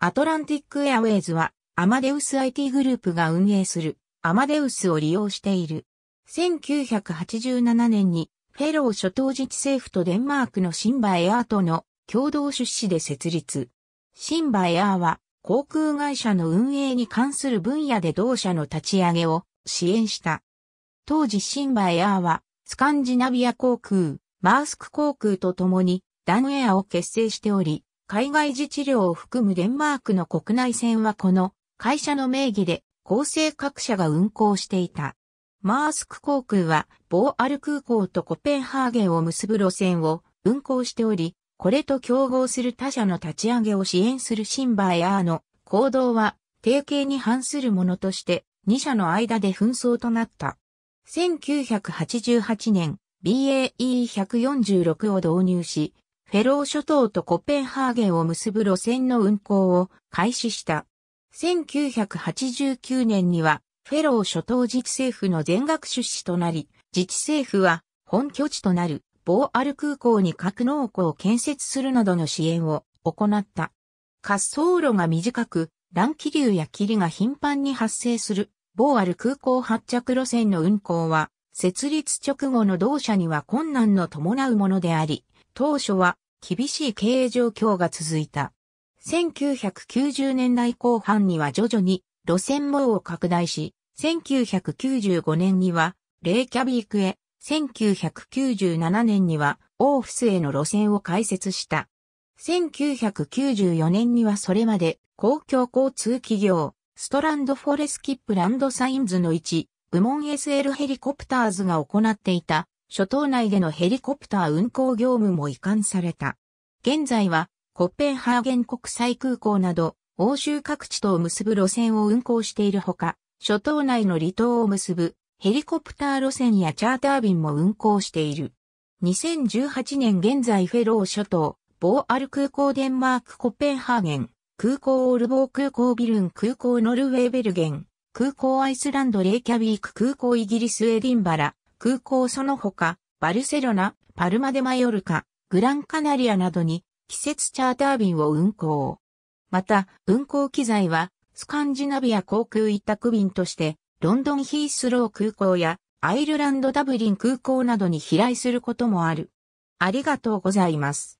アトランティックエアウェイズは、アマデウス IT グループが運営する、アマデウスを利用している。1987年に、フェロー諸島自治政府とデンマークのシンバエアーとの共同出資で設立。シンバエアーは、航空会社の運営に関する分野で同社の立ち上げを支援した。当時シンバエアーは、スカンジナビア航空、マースク航空と共に、ダンエアを結成しており、海外自治領を含むデンマークの国内線はこの会社の名義で構成各社が運航していた。マースク航空はボーアル空港とコペンハーゲンを結ぶ路線を運航しており、これと競合する他社の立ち上げを支援するシンバエアーの行動は提携に反するものとして2社の間で紛争となった。1988年 BAE146 を導入し、フェロー諸島とコペンハーゲンを結ぶ路線の運行を開始した。1989年には、フェロー諸島自治政府の全額出資となり、自治政府は本拠地となるボーアル空港に格納庫を建設するなどの支援を行った。滑走路が短く、乱気流や霧が頻繁に発生するボーアル空港発着路線の運行は、設立直後の同社には困難の伴うものであり、当初は厳しい経営状況が続いた。1990年代後半には徐々に路線網を拡大し、1995年にはレイキャビークへ、1997年にはオーフスへの路線を開設した。1994年にはそれまで公共交通企業、ストランドフォレスキップランドサインズの1、部門 SL ヘリコプターズが行っていた諸島内でのヘリコプター運航業務も移管された。現在は、コッペンハーゲン国際空港など、欧州各地とを結ぶ路線を運航しているほか、諸島内の離島を結ぶヘリコプター路線やチャーター便も運航している。2018年現在フェロー諸島、ボーアル空港デンマークコッペンハーゲン、空港オルボー空港ビルン空港ノルウェーベルゲン、空港アイスランドレイキャビーク空港イギリスエディンバラ、空港その他、バルセロナ、パルマデマヨルカ、グランカナリアなどに季節チャーター便を運航。また、運航機材は、スカンジナビア航空一択便として、ロンドンヒースロー空港や、アイルランドダブリン空港などに飛来することもある。ありがとうございます。